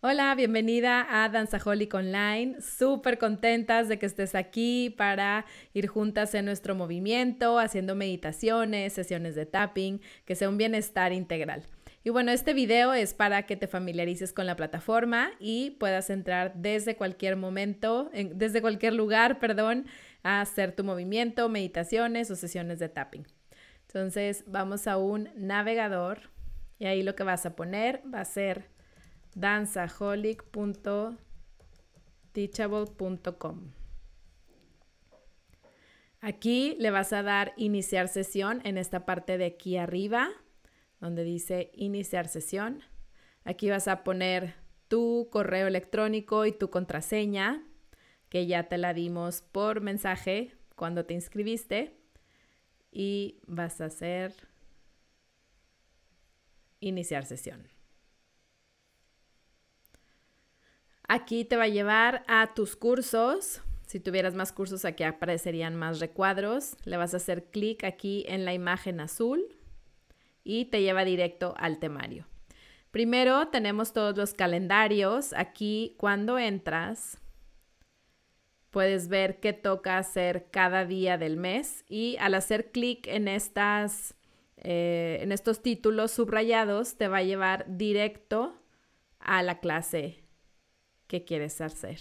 Hola, bienvenida a Danzaholic Online. Súper contentas de que estés aquí para ir juntas en nuestro movimiento, haciendo meditaciones, sesiones de tapping, que sea un bienestar integral. Y bueno, este video es para que te familiarices con la plataforma y puedas entrar desde cualquier momento, desde cualquier lugar, perdón, a hacer tu movimiento, meditaciones o sesiones de tapping. Entonces, vamos a un navegador y ahí lo que vas a poner va a ser danzaholic.teachable.com. Aquí le vas a dar iniciar sesión en esta parte de aquí arriba, donde dice iniciar sesión. Aquí vas a poner tu correo electrónico y tu contraseña, que ya te la dimos por mensaje cuando te inscribiste. Y vas a hacer iniciar sesión. Aquí te va a llevar a tus cursos. Si tuvieras más cursos, aquí aparecerían más recuadros. Le vas a hacer clic aquí en la imagen azul y te lleva directo al temario. Primero tenemos todos los calendarios. Aquí cuando entras puedes ver qué toca hacer cada día del mes y al hacer clic en eh, en estos títulos subrayados te va a llevar directo a la clase qué quieres hacer.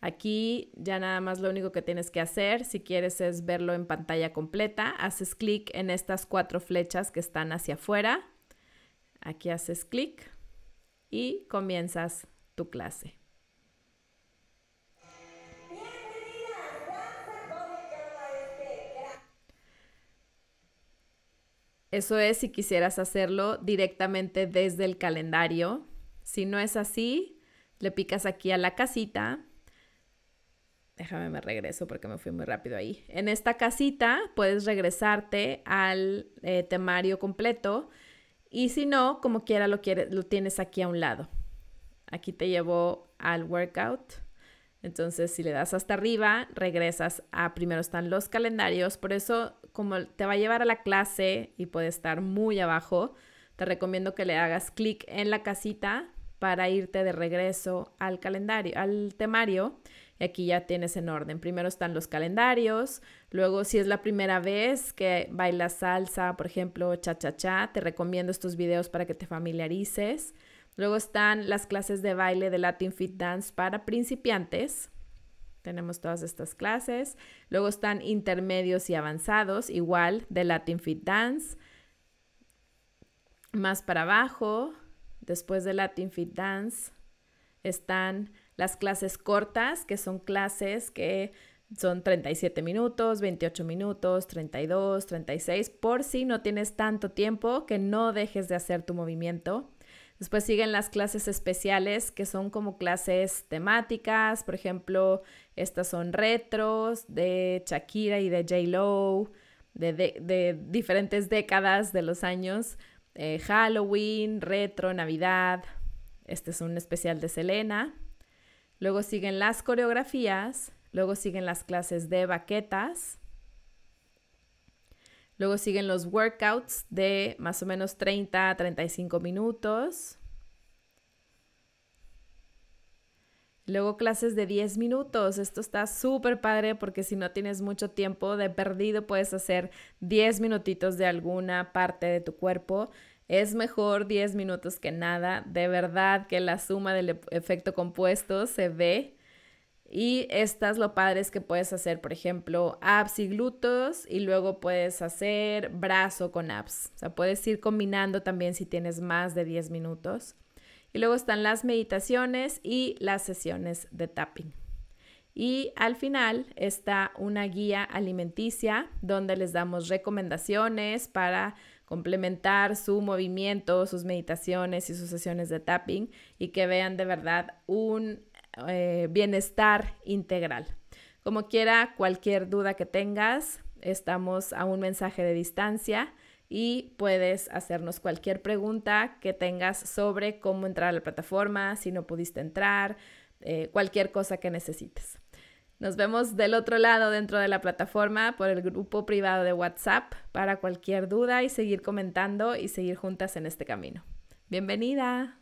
Aquí ya nada más lo único que tienes que hacer, si quieres es verlo en pantalla completa, haces clic en estas cuatro flechas que están hacia afuera. Aquí haces clic y comienzas tu clase. Eso es si quisieras hacerlo directamente desde el calendario. Si no es así, le picas aquí a la casita. Déjame me regreso porque me fui muy rápido ahí. En esta casita puedes regresarte al eh, temario completo y si no, como quiera lo, lo tienes aquí a un lado. Aquí te llevo al workout. Entonces, si le das hasta arriba, regresas a primero están los calendarios. Por eso, como te va a llevar a la clase y puede estar muy abajo, te recomiendo que le hagas clic en la casita para irte de regreso al calendario, al temario. Y aquí ya tienes en orden. Primero están los calendarios, luego si es la primera vez que bailas salsa, por ejemplo, cha-cha-cha, te recomiendo estos videos para que te familiarices. Luego están las clases de baile de Latin Fit Dance para principiantes. Tenemos todas estas clases. Luego están intermedios y avanzados, igual de Latin Fit Dance. Más para abajo, Después de Latin Fit Dance están las clases cortas, que son clases que son 37 minutos, 28 minutos, 32, 36, por si no tienes tanto tiempo que no dejes de hacer tu movimiento. Después siguen las clases especiales, que son como clases temáticas, por ejemplo, estas son retros de Shakira y de J. Lo, de diferentes décadas de los años. Eh, Halloween, retro, Navidad. Este es un especial de Selena. Luego siguen las coreografías, luego siguen las clases de baquetas. Luego siguen los workouts de más o menos 30 a 35 minutos. Luego clases de 10 minutos. Esto está súper padre porque si no tienes mucho tiempo de perdido puedes hacer 10 minutitos de alguna parte de tu cuerpo. Es mejor 10 minutos que nada. De verdad que la suma del efecto compuesto se ve. Y estas lo padre, que puedes hacer, por ejemplo, abs y glúteos y luego puedes hacer brazo con abs. O sea, puedes ir combinando también si tienes más de 10 minutos. Y luego están las meditaciones y las sesiones de tapping. Y al final está una guía alimenticia donde les damos recomendaciones para complementar su movimiento, sus meditaciones y sus sesiones de tapping y que vean de verdad un eh, bienestar integral. Como quiera, cualquier duda que tengas, estamos a un mensaje de distancia y puedes hacernos cualquier pregunta que tengas sobre cómo entrar a la plataforma, si no pudiste entrar, eh, cualquier cosa que necesites. Nos vemos del otro lado dentro de la plataforma por el grupo privado de WhatsApp para cualquier duda y seguir comentando y seguir juntas en este camino. Bienvenida.